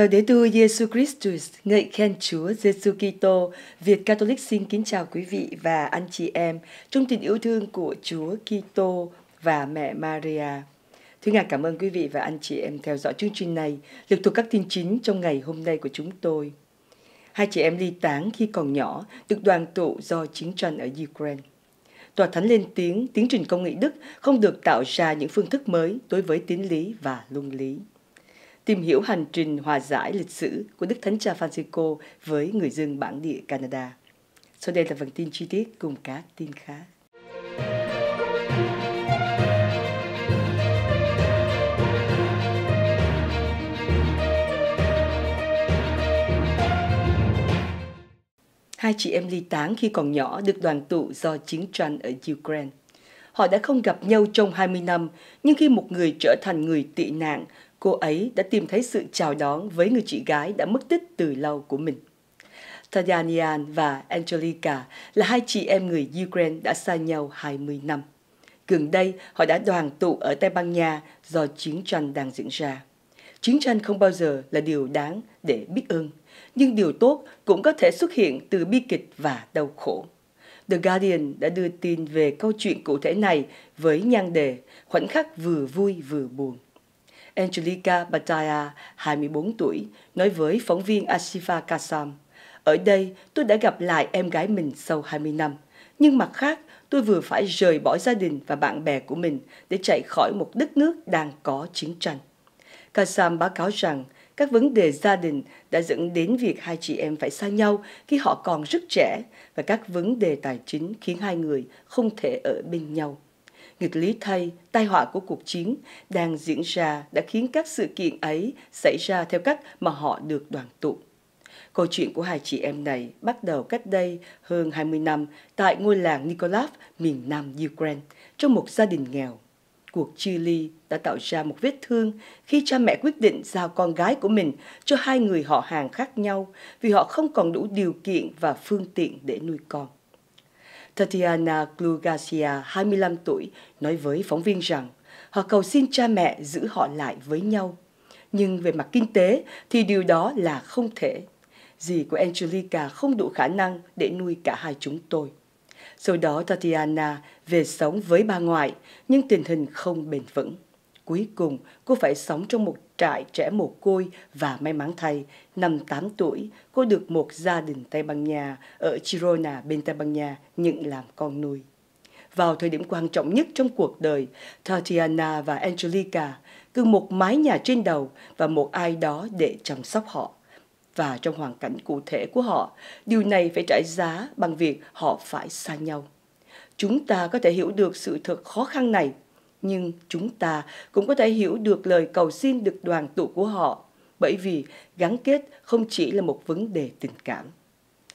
Lời Đế tu Giêsu Christus, ngợi khen Chúa Giêsu Kitô. Việt Catholic xin kính chào quý vị và anh chị em trong tình yêu thương của Chúa Kitô và mẹ Maria. Thưa ngài cảm ơn quý vị và anh chị em theo dõi chương trình này, được thuộc các tin chính trong ngày hôm nay của chúng tôi. Hai chị em ly tán khi còn nhỏ, được đoàn tụ do chiến tranh ở Ukraine. Tòa Thánh lên tiếng, tiến trình công nghệ Đức không được tạo ra những phương thức mới đối với tín lý và luân lý tìm hiểu hành trình hòa giải lịch sử của Đức Thánh Cha Francisco với người dân bản địa Canada. Sau đây là phần tin chi tiết cùng các tin khác. Hai chị em ly tán khi còn nhỏ được đoàn tụ do chiến tranh ở Ukraine. Họ đã không gặp nhau trong 20 năm, nhưng khi một người trở thành người tị nạn, cô ấy đã tìm thấy sự chào đón với người chị gái đã mất tích từ lâu của mình. Tadanian và Angelica là hai chị em người Ukraine đã xa nhau 20 năm. Gần đây, họ đã đoàn tụ ở Tây Ban Nha do chiến tranh đang diễn ra. Chiến tranh không bao giờ là điều đáng để biết ơn, nhưng điều tốt cũng có thể xuất hiện từ bi kịch và đau khổ. The Guardian đã đưa tin về câu chuyện cụ thể này với nhan đề khoảnh khắc vừa vui vừa buồn. Angelica Bataya, 24 tuổi, nói với phóng viên Ashifa Kasam. Ở đây, tôi đã gặp lại em gái mình sau 20 năm. Nhưng mặt khác, tôi vừa phải rời bỏ gia đình và bạn bè của mình để chạy khỏi một đất nước đang có chiến tranh. Kasam báo cáo rằng các vấn đề gia đình đã dẫn đến việc hai chị em phải xa nhau khi họ còn rất trẻ và các vấn đề tài chính khiến hai người không thể ở bên nhau nghịch lý thay, tai họa của cuộc chiến đang diễn ra đã khiến các sự kiện ấy xảy ra theo cách mà họ được đoàn tụ. Câu chuyện của hai chị em này bắt đầu cách đây hơn 20 năm tại ngôi làng Nikolaev, miền nam Ukraine, trong một gia đình nghèo. Cuộc chia ly đã tạo ra một vết thương khi cha mẹ quyết định giao con gái của mình cho hai người họ hàng khác nhau vì họ không còn đủ điều kiện và phương tiện để nuôi con. Tatiana Klugasia, 25 tuổi, nói với phóng viên rằng họ cầu xin cha mẹ giữ họ lại với nhau. Nhưng về mặt kinh tế thì điều đó là không thể. Dì của Angelica không đủ khả năng để nuôi cả hai chúng tôi. Sau đó Tatiana về sống với bà ngoại, nhưng tình hình không bền vững. Cuối cùng, cô phải sống trong một trại trẻ mồ côi và may mắn thay, năm 8 tuổi, cô được một gia đình Tây Ban Nha ở Girona bên Tây Ban Nha nhận làm con nuôi. Vào thời điểm quan trọng nhất trong cuộc đời, Tatiana và Angelica cưng một mái nhà trên đầu và một ai đó để chăm sóc họ. Và trong hoàn cảnh cụ thể của họ, điều này phải trả giá bằng việc họ phải xa nhau. Chúng ta có thể hiểu được sự thật khó khăn này nhưng chúng ta cũng có thể hiểu được lời cầu xin được đoàn tụ của họ, bởi vì gắn kết không chỉ là một vấn đề tình cảm.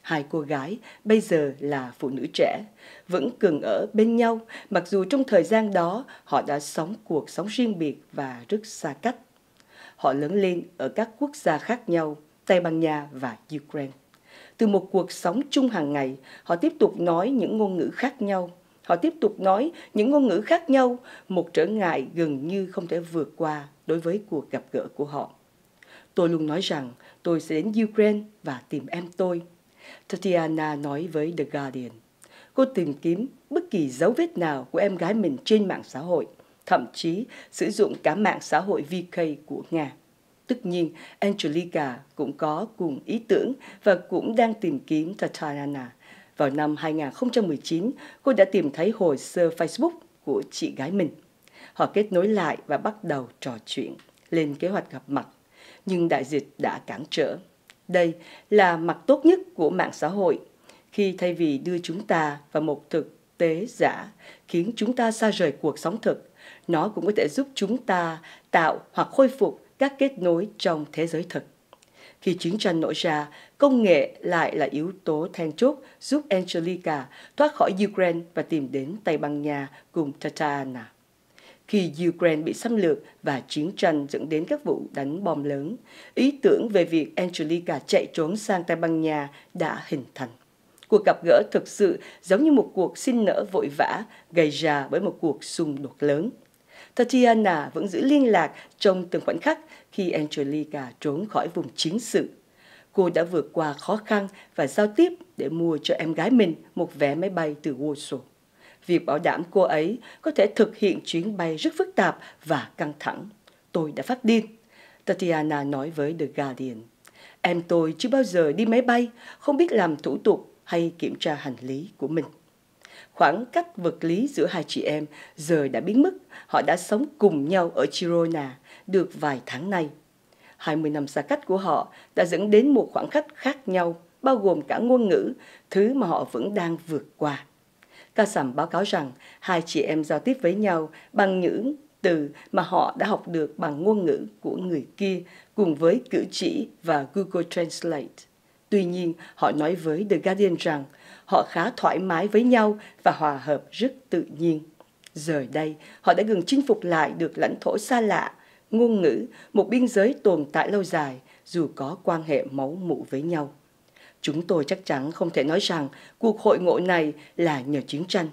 Hai cô gái bây giờ là phụ nữ trẻ, vẫn cường ở bên nhau, mặc dù trong thời gian đó họ đã sống cuộc sống riêng biệt và rất xa cách. Họ lớn lên ở các quốc gia khác nhau, Tây Ban Nha và Ukraine. Từ một cuộc sống chung hàng ngày, họ tiếp tục nói những ngôn ngữ khác nhau – Họ tiếp tục nói những ngôn ngữ khác nhau, một trở ngại gần như không thể vượt qua đối với cuộc gặp gỡ của họ. Tôi luôn nói rằng tôi sẽ đến Ukraine và tìm em tôi. Tatiana nói với The Guardian. Cô tìm kiếm bất kỳ dấu vết nào của em gái mình trên mạng xã hội, thậm chí sử dụng cả mạng xã hội VK của Nga. Tất nhiên, Angelica cũng có cùng ý tưởng và cũng đang tìm kiếm Tatiana vào năm 2019, cô đã tìm thấy hồ sơ Facebook của chị gái mình. Họ kết nối lại và bắt đầu trò chuyện, lên kế hoạch gặp mặt. Nhưng đại dịch đã cản trở. Đây là mặt tốt nhất của mạng xã hội khi thay vì đưa chúng ta vào một thực tế giả khiến chúng ta xa rời cuộc sống thực, nó cũng có thể giúp chúng ta tạo hoặc khôi phục các kết nối trong thế giới thực. Khi chiến tranh nổ ra, công nghệ lại là yếu tố then chốt giúp Angelica thoát khỏi Ukraine và tìm đến Tây Ban Nha cùng Tatiana. Khi Ukraine bị xâm lược và chiến tranh dẫn đến các vụ đánh bom lớn, ý tưởng về việc Angelica chạy trốn sang Tây Ban Nha đã hình thành. Cuộc gặp gỡ thực sự giống như một cuộc xin nỡ vội vã gây ra bởi một cuộc xung đột lớn. Tatiana vẫn giữ liên lạc trong từng khoảnh khắc khi Angelica trốn khỏi vùng chiến sự. Cô đã vượt qua khó khăn và giao tiếp để mua cho em gái mình một vé máy bay từ Warsaw. Việc bảo đảm cô ấy có thể thực hiện chuyến bay rất phức tạp và căng thẳng. Tôi đã phát điên, Tatiana nói với The Guardian. Em tôi chưa bao giờ đi máy bay, không biết làm thủ tục hay kiểm tra hành lý của mình. Khoảng cách vật lý giữa hai chị em giờ đã biến mất. Họ đã sống cùng nhau ở Chirona, được vài tháng nay. 20 năm xa cách của họ đã dẫn đến một khoảng cách khác nhau, bao gồm cả ngôn ngữ, thứ mà họ vẫn đang vượt qua. Ca Sầm báo cáo rằng hai chị em giao tiếp với nhau bằng những từ mà họ đã học được bằng ngôn ngữ của người kia cùng với cử chỉ và Google Translate. Tuy nhiên, họ nói với The Guardian rằng họ khá thoải mái với nhau và hòa hợp rất tự nhiên. Giờ đây, họ đã gần chinh phục lại được lãnh thổ xa lạ, ngôn ngữ, một biên giới tồn tại lâu dài dù có quan hệ máu mủ với nhau. Chúng tôi chắc chắn không thể nói rằng cuộc hội ngộ này là nhờ chiến tranh.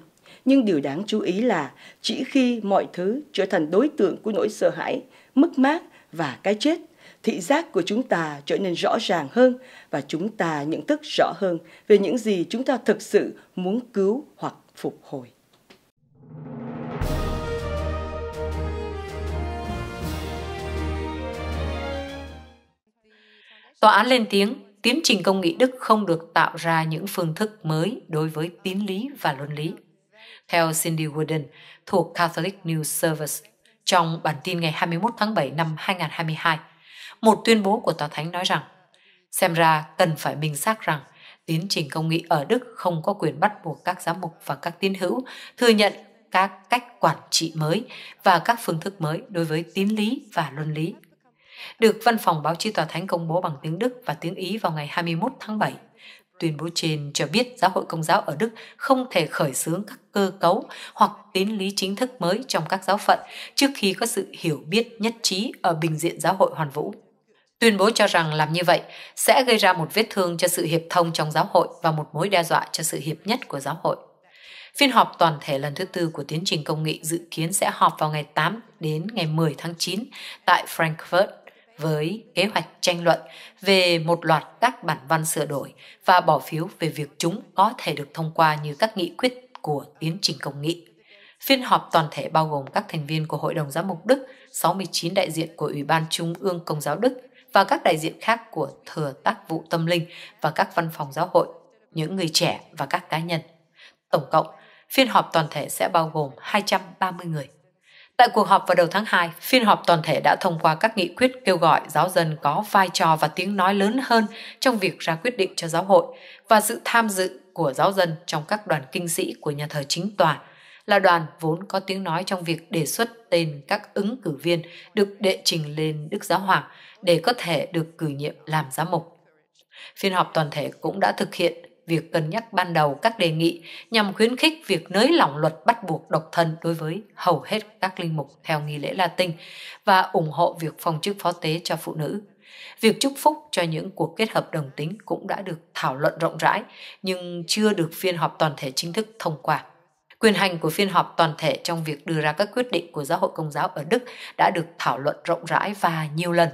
Nhưng điều đáng chú ý là chỉ khi mọi thứ trở thành đối tượng của nỗi sợ hãi, mất mát và cái chết, thị giác của chúng ta trở nên rõ ràng hơn và chúng ta nhận thức rõ hơn về những gì chúng ta thực sự muốn cứu hoặc phục hồi. Tòa án lên tiếng, tiến trình công nghị Đức không được tạo ra những phương thức mới đối với tín lý và luân lý. Theo Cindy Wooden thuộc Catholic News Service, trong bản tin ngày 21 tháng 7 năm 2022, một tuyên bố của Tòa Thánh nói rằng xem ra cần phải minh xác rằng tiến trình công nghị ở Đức không có quyền bắt buộc các giám mục và các tín hữu thừa nhận các cách quản trị mới và các phương thức mới đối với tín lý và luân lý được Văn phòng Báo chí Tòa Thánh công bố bằng tiếng Đức và tiếng Ý vào ngày 21 tháng 7. Tuyên bố trên cho biết giáo hội công giáo ở Đức không thể khởi xướng các cơ cấu hoặc tín lý chính thức mới trong các giáo phận trước khi có sự hiểu biết nhất trí ở bình diện giáo hội hoàn vũ. Tuyên bố cho rằng làm như vậy sẽ gây ra một vết thương cho sự hiệp thông trong giáo hội và một mối đe dọa cho sự hiệp nhất của giáo hội. Phiên họp toàn thể lần thứ tư của tiến trình công nghị dự kiến sẽ họp vào ngày 8 đến ngày 10 tháng 9 tại Frankfurt với kế hoạch tranh luận về một loạt các bản văn sửa đổi và bỏ phiếu về việc chúng có thể được thông qua như các nghị quyết của tiến trình công nghị. Phiên họp toàn thể bao gồm các thành viên của Hội đồng Giám mục Đức, 69 đại diện của Ủy ban Trung ương Công giáo Đức và các đại diện khác của thừa tác vụ tâm linh và các văn phòng giáo hội, những người trẻ và các cá nhân. Tổng cộng, phiên họp toàn thể sẽ bao gồm 230 người. Tại cuộc họp vào đầu tháng 2, phiên họp toàn thể đã thông qua các nghị quyết kêu gọi giáo dân có vai trò và tiếng nói lớn hơn trong việc ra quyết định cho giáo hội và sự tham dự của giáo dân trong các đoàn kinh sĩ của nhà thờ chính tòa là đoàn vốn có tiếng nói trong việc đề xuất tên các ứng cử viên được đệ trình lên Đức Giáo Hoàng để có thể được cử nhiệm làm giám mục. Phiên họp toàn thể cũng đã thực hiện việc cân nhắc ban đầu các đề nghị nhằm khuyến khích việc nới lỏng luật bắt buộc độc thân đối với hầu hết các linh mục theo nghi lễ Latin và ủng hộ việc phong chức phó tế cho phụ nữ. Việc chúc phúc cho những cuộc kết hợp đồng tính cũng đã được thảo luận rộng rãi nhưng chưa được phiên họp toàn thể chính thức thông qua. Quyền hành của phiên họp toàn thể trong việc đưa ra các quyết định của giáo hội công giáo ở Đức đã được thảo luận rộng rãi và nhiều lần.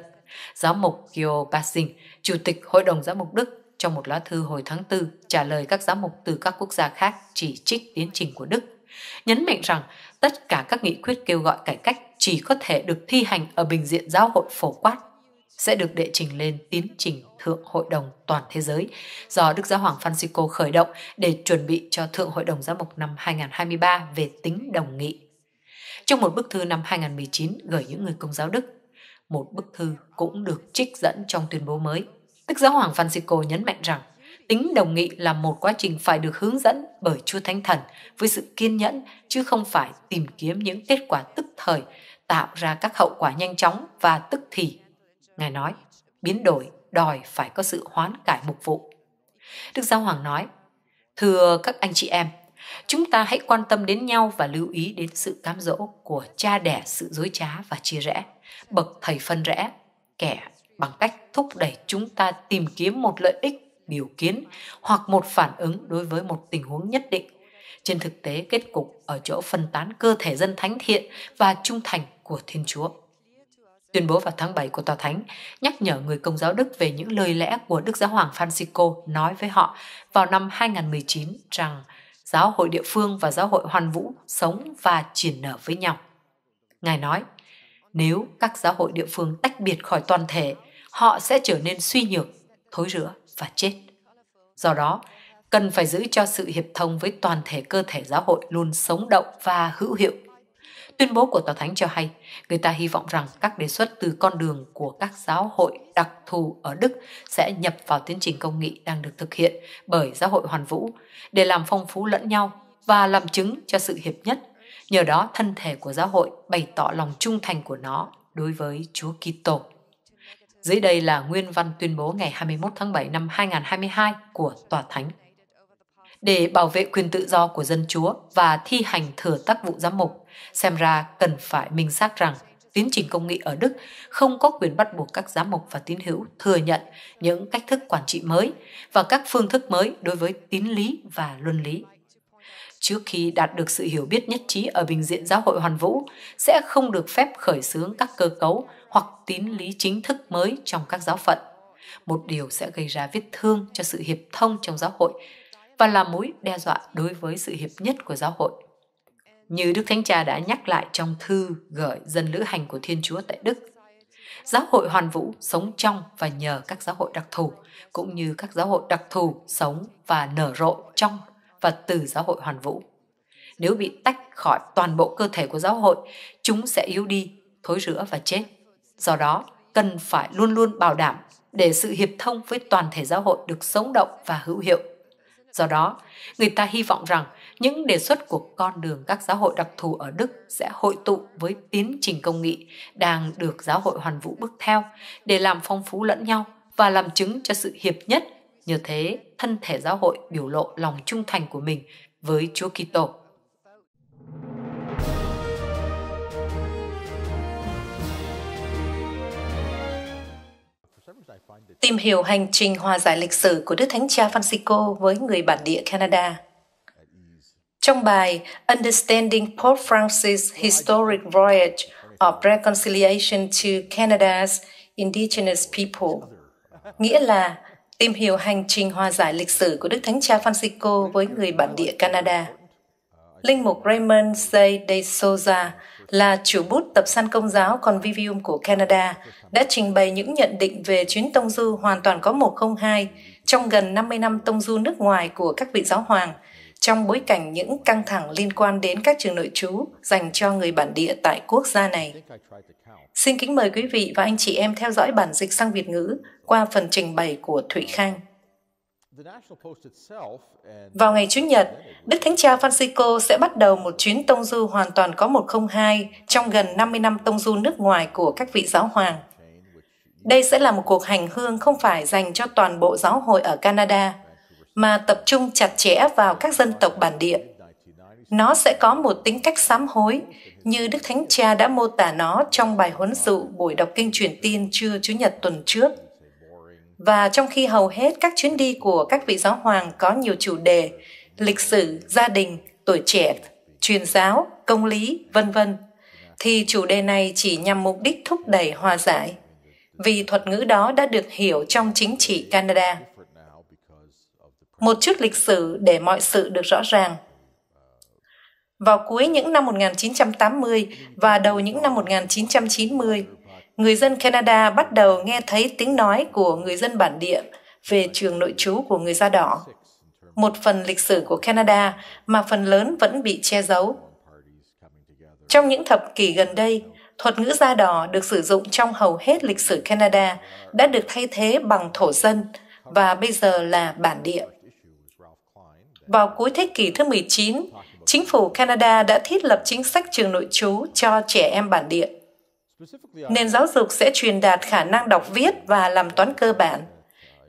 Giáo mục Gio Basing, Chủ tịch Hội đồng Giáo mục Đức trong một lá thư hồi tháng 4 trả lời các giám mục từ các quốc gia khác chỉ trích tiến trình của Đức, nhấn mạnh rằng tất cả các nghị quyết kêu gọi cải cách chỉ có thể được thi hành ở bình diện giáo hội phổ quát sẽ được đệ trình lên tiến trình Thượng Hội đồng Toàn Thế giới do Đức Giáo Hoàng Francisco khởi động để chuẩn bị cho Thượng Hội đồng Giám mục năm 2023 về tính đồng nghị. Trong một bức thư năm 2019 gửi những người công giáo Đức, một bức thư cũng được trích dẫn trong tuyên bố mới Đức giáo hoàng Francisco nhấn mạnh rằng tính đồng nghị là một quá trình phải được hướng dẫn bởi Chúa Thánh Thần với sự kiên nhẫn chứ không phải tìm kiếm những kết quả tức thời tạo ra các hậu quả nhanh chóng và tức thì. Ngài nói, biến đổi đòi phải có sự hoán cải mục vụ. Đức Giáo Hoàng nói, Thưa các anh chị em, chúng ta hãy quan tâm đến nhau và lưu ý đến sự cám dỗ của cha đẻ sự dối trá và chia rẽ, bậc thầy phân rẽ, kẻ bằng cách thúc đẩy chúng ta tìm kiếm một lợi ích biểu kiến hoặc một phản ứng đối với một tình huống nhất định trên thực tế kết cục ở chỗ phân tán cơ thể dân thánh thiện và trung thành của thiên chúa tuyên bố vào tháng 7 của tòa thánh nhắc nhở người công giáo đức về những lời lẽ của đức giáo hoàng francisco nói với họ vào năm 2019 rằng giáo hội địa phương và giáo hội hoàn vũ sống và triển nở với nhau ngài nói nếu các giáo hội địa phương tách biệt khỏi toàn thể họ sẽ trở nên suy nhược, thối rữa và chết. Do đó, cần phải giữ cho sự hiệp thông với toàn thể cơ thể giáo hội luôn sống động và hữu hiệu. Tuyên bố của Tòa Thánh cho hay, người ta hy vọng rằng các đề xuất từ con đường của các giáo hội đặc thù ở Đức sẽ nhập vào tiến trình công nghị đang được thực hiện bởi giáo hội hoàn vũ để làm phong phú lẫn nhau và làm chứng cho sự hiệp nhất. Nhờ đó, thân thể của giáo hội bày tỏ lòng trung thành của nó đối với Chúa Kitô. Dưới đây là nguyên văn tuyên bố ngày 21 tháng 7 năm 2022 của Tòa Thánh. Để bảo vệ quyền tự do của dân chúa và thi hành thừa tác vụ giám mục, xem ra cần phải minh xác rằng tiến trình công nghị ở Đức không có quyền bắt buộc các giám mục và tín hữu thừa nhận những cách thức quản trị mới và các phương thức mới đối với tín lý và luân lý. Trước khi đạt được sự hiểu biết nhất trí ở bình diện giáo hội hoàn vũ, sẽ không được phép khởi xướng các cơ cấu hoặc tín lý chính thức mới trong các giáo phận. Một điều sẽ gây ra vết thương cho sự hiệp thông trong giáo hội và là mối đe dọa đối với sự hiệp nhất của giáo hội. Như Đức Thánh Cha đã nhắc lại trong thư gửi dân lữ hành của Thiên Chúa tại Đức, giáo hội hoàn vũ sống trong và nhờ các giáo hội đặc thù, cũng như các giáo hội đặc thù sống và nở rộ trong và từ giáo hội hoàn vũ. Nếu bị tách khỏi toàn bộ cơ thể của giáo hội, chúng sẽ yếu đi, thối rữa và chết. Do đó, cần phải luôn luôn bảo đảm để sự hiệp thông với toàn thể giáo hội được sống động và hữu hiệu. Do đó, người ta hy vọng rằng những đề xuất của con đường các giáo hội đặc thù ở Đức sẽ hội tụ với tiến trình công nghị đang được giáo hội hoàn vũ bước theo để làm phong phú lẫn nhau và làm chứng cho sự hiệp nhất. nhờ thế, thân thể giáo hội biểu lộ lòng trung thành của mình với Chúa Kitô. tìm hiểu hành trình hòa giải lịch sử của Đức Thánh Cha Francisco với người bản địa Canada. Trong bài Understanding Pope Francis' Historic Voyage of Reconciliation to Canada's Indigenous People, nghĩa là tìm hiểu hành trình hòa giải lịch sử của Đức Thánh Cha Francisco với người bản địa Canada. Linh mục Raymond C. De Souza là chủ bút tập săn công giáo Convivium của Canada, đã trình bày những nhận định về chuyến tông du hoàn toàn có 102 trong gần 50 năm tông du nước ngoài của các vị giáo hoàng, trong bối cảnh những căng thẳng liên quan đến các trường nội trú dành cho người bản địa tại quốc gia này. Xin kính mời quý vị và anh chị em theo dõi bản dịch sang Việt ngữ qua phần trình bày của Thụy Khang. Vào ngày Chủ nhật, Đức Thánh Cha Francisco sẽ bắt đầu một chuyến tông du hoàn toàn có 102 trong gần 50 năm tông du nước ngoài của các vị giáo hoàng. Đây sẽ là một cuộc hành hương không phải dành cho toàn bộ giáo hội ở Canada, mà tập trung chặt chẽ vào các dân tộc bản địa. Nó sẽ có một tính cách sám hối, như Đức Thánh Cha đã mô tả nó trong bài huấn dụ buổi đọc kinh truyền tin trưa Chủ nhật tuần trước – và trong khi hầu hết các chuyến đi của các vị giáo hoàng có nhiều chủ đề lịch sử, gia đình, tuổi trẻ, truyền giáo, công lý, vân vân, thì chủ đề này chỉ nhằm mục đích thúc đẩy hòa giải, vì thuật ngữ đó đã được hiểu trong chính trị Canada. Một chút lịch sử để mọi sự được rõ ràng. Vào cuối những năm 1980 và đầu những năm 1990, người dân Canada bắt đầu nghe thấy tiếng nói của người dân bản địa về trường nội trú của người da đỏ, một phần lịch sử của Canada mà phần lớn vẫn bị che giấu. Trong những thập kỷ gần đây, thuật ngữ da đỏ được sử dụng trong hầu hết lịch sử Canada đã được thay thế bằng thổ dân và bây giờ là bản địa. Vào cuối thế kỷ thứ 19, chính phủ Canada đã thiết lập chính sách trường nội trú cho trẻ em bản địa Nền giáo dục sẽ truyền đạt khả năng đọc viết và làm toán cơ bản,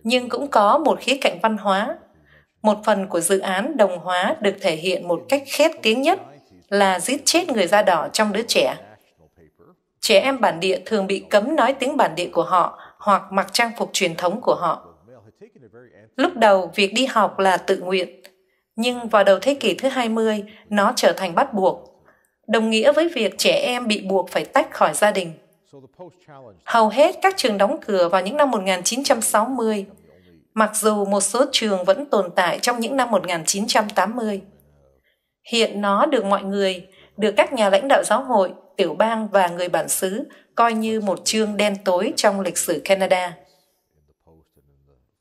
nhưng cũng có một khía cạnh văn hóa. Một phần của dự án đồng hóa được thể hiện một cách khét tiếng nhất là giết chết người da đỏ trong đứa trẻ. Trẻ em bản địa thường bị cấm nói tiếng bản địa của họ hoặc mặc trang phục truyền thống của họ. Lúc đầu, việc đi học là tự nguyện, nhưng vào đầu thế kỷ thứ 20, nó trở thành bắt buộc đồng nghĩa với việc trẻ em bị buộc phải tách khỏi gia đình. Hầu hết các trường đóng cửa vào những năm 1960, mặc dù một số trường vẫn tồn tại trong những năm 1980. Hiện nó được mọi người, được các nhà lãnh đạo giáo hội, tiểu bang và người bản xứ coi như một chương đen tối trong lịch sử Canada.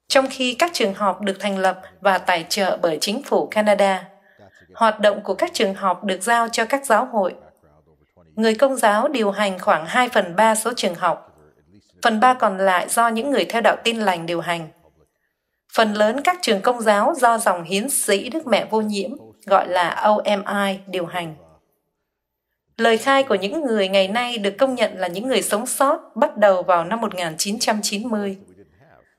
Trong khi các trường học được thành lập và tài trợ bởi chính phủ Canada, hoạt động của các trường học được giao cho các giáo hội. Người công giáo điều hành khoảng 2 phần 3 số trường học. Phần 3 còn lại do những người theo đạo tin lành điều hành. Phần lớn các trường công giáo do dòng hiến sĩ Đức Mẹ Vô Nhiễm, gọi là OMI, điều hành. Lời khai của những người ngày nay được công nhận là những người sống sót bắt đầu vào năm 1990.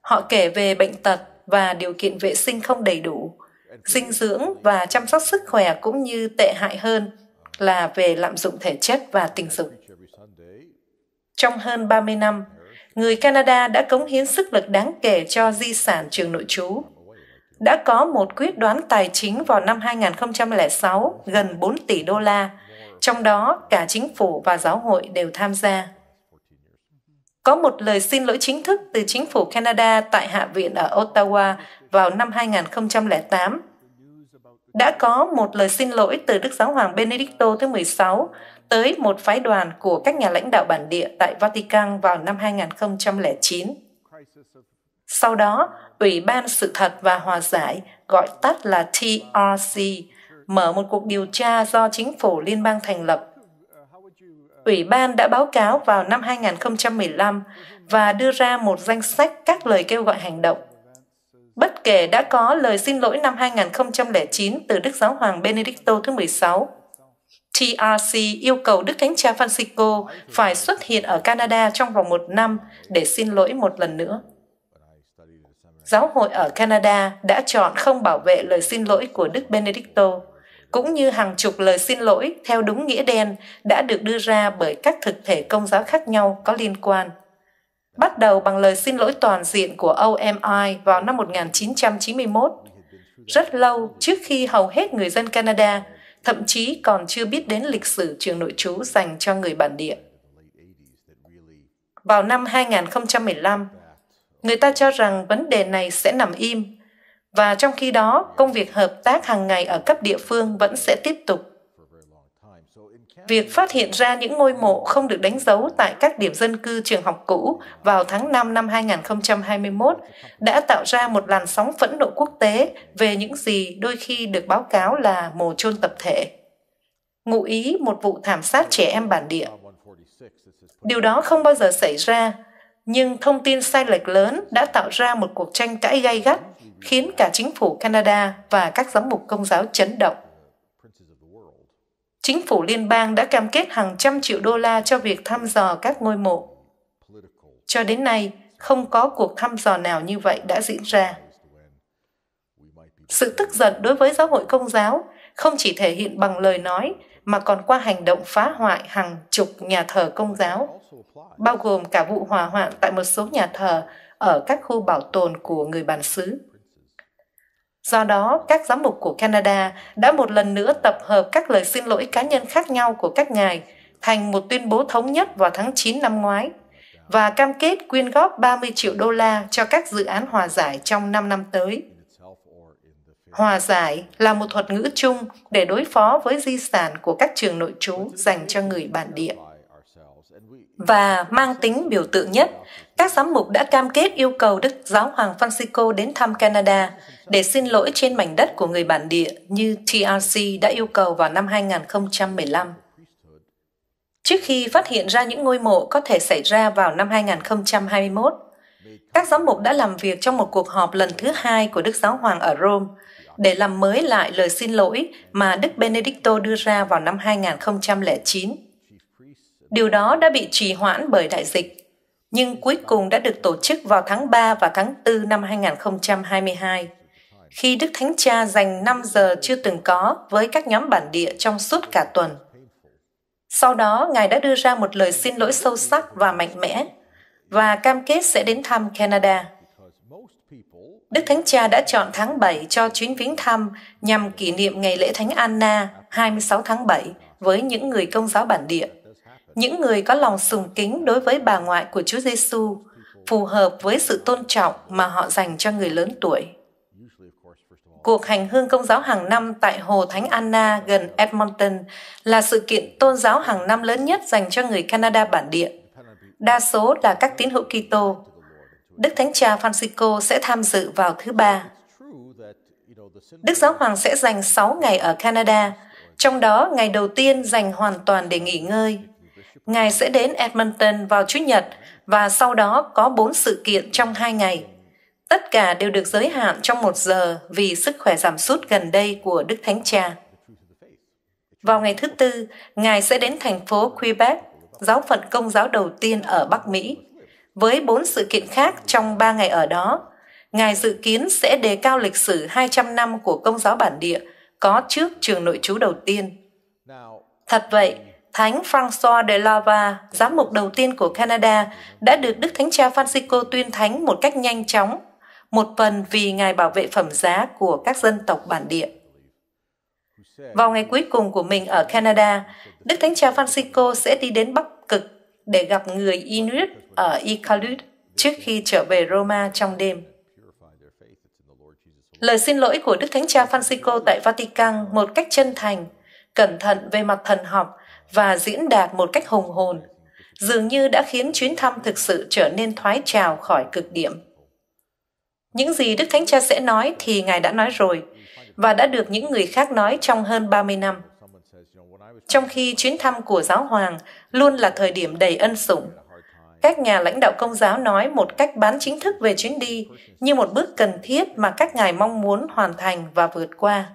Họ kể về bệnh tật và điều kiện vệ sinh không đầy đủ dinh dưỡng và chăm sóc sức khỏe cũng như tệ hại hơn là về lạm dụng thể chất và tình dục. Trong hơn 30 năm, người Canada đã cống hiến sức lực đáng kể cho di sản trường nội trú. Đã có một quyết đoán tài chính vào năm 2006 gần 4 tỷ đô la, trong đó cả chính phủ và giáo hội đều tham gia. Có một lời xin lỗi chính thức từ chính phủ Canada tại Hạ viện ở Ottawa vào năm 2008. Đã có một lời xin lỗi từ Đức Giáo Hoàng Benedicto thứ 16 tới một phái đoàn của các nhà lãnh đạo bản địa tại Vatican vào năm 2009. Sau đó, Ủy ban Sự thật và Hòa giải, gọi tắt là TRC, mở một cuộc điều tra do chính phủ liên bang thành lập. Ủy ban đã báo cáo vào năm 2015 và đưa ra một danh sách các lời kêu gọi hành động bất kể đã có lời xin lỗi năm 2009 từ Đức Giáo Hoàng Benedicto thứ 16. TRC yêu cầu Đức Thánh Cha Francisco phải xuất hiện ở Canada trong vòng một năm để xin lỗi một lần nữa. Giáo hội ở Canada đã chọn không bảo vệ lời xin lỗi của Đức Benedicto, cũng như hàng chục lời xin lỗi theo đúng nghĩa đen đã được đưa ra bởi các thực thể công giáo khác nhau có liên quan bắt đầu bằng lời xin lỗi toàn diện của OMI vào năm 1991, rất lâu trước khi hầu hết người dân Canada thậm chí còn chưa biết đến lịch sử trường nội trú dành cho người bản địa. Vào năm 2015, người ta cho rằng vấn đề này sẽ nằm im và trong khi đó công việc hợp tác hàng ngày ở cấp địa phương vẫn sẽ tiếp tục Việc phát hiện ra những ngôi mộ không được đánh dấu tại các điểm dân cư trường học cũ vào tháng 5 năm 2021 đã tạo ra một làn sóng phẫn nộ quốc tế về những gì đôi khi được báo cáo là mồ chôn tập thể. Ngụ ý một vụ thảm sát trẻ em bản địa. Điều đó không bao giờ xảy ra, nhưng thông tin sai lệch lớn đã tạo ra một cuộc tranh cãi gay gắt khiến cả chính phủ Canada và các giám mục công giáo chấn động chính phủ liên bang đã cam kết hàng trăm triệu đô la cho việc thăm dò các ngôi mộ. Cho đến nay, không có cuộc thăm dò nào như vậy đã diễn ra. Sự tức giận đối với giáo hội công giáo không chỉ thể hiện bằng lời nói mà còn qua hành động phá hoại hàng chục nhà thờ công giáo, bao gồm cả vụ hỏa hoạn tại một số nhà thờ ở các khu bảo tồn của người bản xứ. Do đó, các giám mục của Canada đã một lần nữa tập hợp các lời xin lỗi cá nhân khác nhau của các ngài thành một tuyên bố thống nhất vào tháng 9 năm ngoái và cam kết quyên góp 30 triệu đô la cho các dự án hòa giải trong 5 năm tới. Hòa giải là một thuật ngữ chung để đối phó với di sản của các trường nội trú dành cho người bản địa và mang tính biểu tượng nhất, các giám mục đã cam kết yêu cầu Đức Giáo hoàng Francisco đến thăm Canada để xin lỗi trên mảnh đất của người bản địa như TRC đã yêu cầu vào năm 2015. Trước khi phát hiện ra những ngôi mộ có thể xảy ra vào năm 2021, các giám mục đã làm việc trong một cuộc họp lần thứ hai của Đức Giáo Hoàng ở Rome để làm mới lại lời xin lỗi mà Đức Benedicto đưa ra vào năm 2009 Điều đó đã bị trì hoãn bởi đại dịch, nhưng cuối cùng đã được tổ chức vào tháng 3 và tháng 4 năm 2022, khi Đức Thánh Cha dành 5 giờ chưa từng có với các nhóm bản địa trong suốt cả tuần. Sau đó, Ngài đã đưa ra một lời xin lỗi sâu sắc và mạnh mẽ và cam kết sẽ đến thăm Canada. Đức Thánh Cha đã chọn tháng 7 cho chuyến viếng thăm nhằm kỷ niệm ngày lễ Thánh Anna 26 tháng 7 với những người công giáo bản địa những người có lòng sùng kính đối với bà ngoại của Chúa Giêsu phù hợp với sự tôn trọng mà họ dành cho người lớn tuổi. Cuộc hành hương công giáo hàng năm tại Hồ Thánh Anna gần Edmonton là sự kiện tôn giáo hàng năm lớn nhất dành cho người Canada bản địa. Đa số là các tín hữu Kitô. Đức Thánh Cha Francisco sẽ tham dự vào thứ ba. Đức Giáo Hoàng sẽ dành 6 ngày ở Canada, trong đó ngày đầu tiên dành hoàn toàn để nghỉ ngơi. Ngài sẽ đến Edmonton vào Chủ nhật và sau đó có bốn sự kiện trong hai ngày. Tất cả đều được giới hạn trong một giờ vì sức khỏe giảm sút gần đây của Đức Thánh Cha. Vào ngày thứ tư, Ngài sẽ đến thành phố Quebec, giáo phận công giáo đầu tiên ở Bắc Mỹ. Với bốn sự kiện khác trong ba ngày ở đó, Ngài dự kiến sẽ đề cao lịch sử 200 năm của công giáo bản địa có trước trường nội trú đầu tiên. Thật vậy, Thánh Francois de Lava, giám mục đầu tiên của Canada, đã được Đức Thánh Cha Francisco tuyên thánh một cách nhanh chóng, một phần vì Ngài bảo vệ phẩm giá của các dân tộc bản địa. Vào ngày cuối cùng của mình ở Canada, Đức Thánh Cha Francisco sẽ đi đến Bắc Cực để gặp người Inuit ở Iqaluit trước khi trở về Roma trong đêm. Lời xin lỗi của Đức Thánh Cha Francisco tại Vatican một cách chân thành, cẩn thận về mặt thần học và diễn đạt một cách hùng hồn dường như đã khiến chuyến thăm thực sự trở nên thoái trào khỏi cực điểm những gì Đức Thánh Cha sẽ nói thì Ngài đã nói rồi và đã được những người khác nói trong hơn 30 năm. Trong khi chuyến thăm của giáo hoàng luôn là thời điểm đầy ân sủng, các nhà lãnh đạo công giáo nói một cách bán chính thức về chuyến đi như một bước cần thiết mà các ngài mong muốn hoàn thành và vượt qua.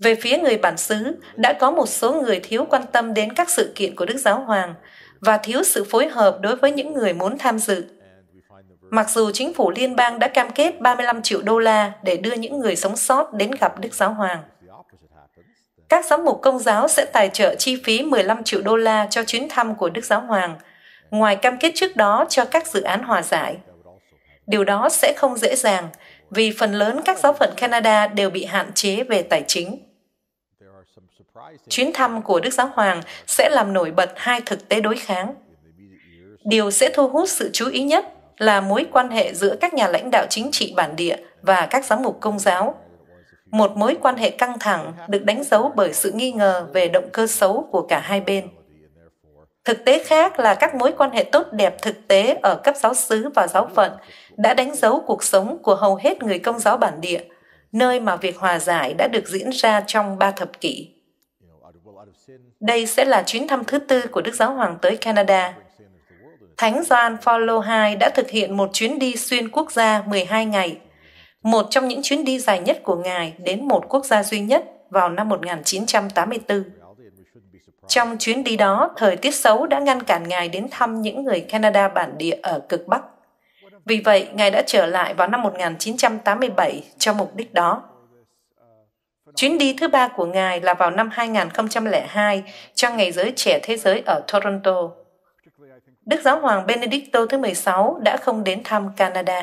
Về phía người bản xứ, đã có một số người thiếu quan tâm đến các sự kiện của Đức Giáo Hoàng và thiếu sự phối hợp đối với những người muốn tham dự. Mặc dù chính phủ liên bang đã cam kết 35 triệu đô la để đưa những người sống sót đến gặp Đức Giáo Hoàng, các giám mục công giáo sẽ tài trợ chi phí 15 triệu đô la cho chuyến thăm của Đức Giáo Hoàng, ngoài cam kết trước đó cho các dự án hòa giải. Điều đó sẽ không dễ dàng vì phần lớn các giáo phận Canada đều bị hạn chế về tài chính. Chuyến thăm của Đức Giáo Hoàng sẽ làm nổi bật hai thực tế đối kháng. Điều sẽ thu hút sự chú ý nhất là mối quan hệ giữa các nhà lãnh đạo chính trị bản địa và các giám mục công giáo. Một mối quan hệ căng thẳng được đánh dấu bởi sự nghi ngờ về động cơ xấu của cả hai bên. Thực tế khác là các mối quan hệ tốt đẹp thực tế ở cấp giáo xứ và giáo phận đã đánh dấu cuộc sống của hầu hết người công giáo bản địa, nơi mà việc hòa giải đã được diễn ra trong ba thập kỷ. Đây sẽ là chuyến thăm thứ tư của Đức Giáo Hoàng tới Canada. Thánh Gioan Paulo II đã thực hiện một chuyến đi xuyên quốc gia 12 ngày, một trong những chuyến đi dài nhất của Ngài đến một quốc gia duy nhất vào năm 1984. Trong chuyến đi đó, thời tiết xấu đã ngăn cản Ngài đến thăm những người Canada bản địa ở cực Bắc. Vì vậy, Ngài đã trở lại vào năm 1987 cho mục đích đó. Chuyến đi thứ ba của Ngài là vào năm 2002 cho Ngày Giới Trẻ Thế Giới ở Toronto. Đức Giáo hoàng Benedicto thứ 16 đã không đến thăm Canada.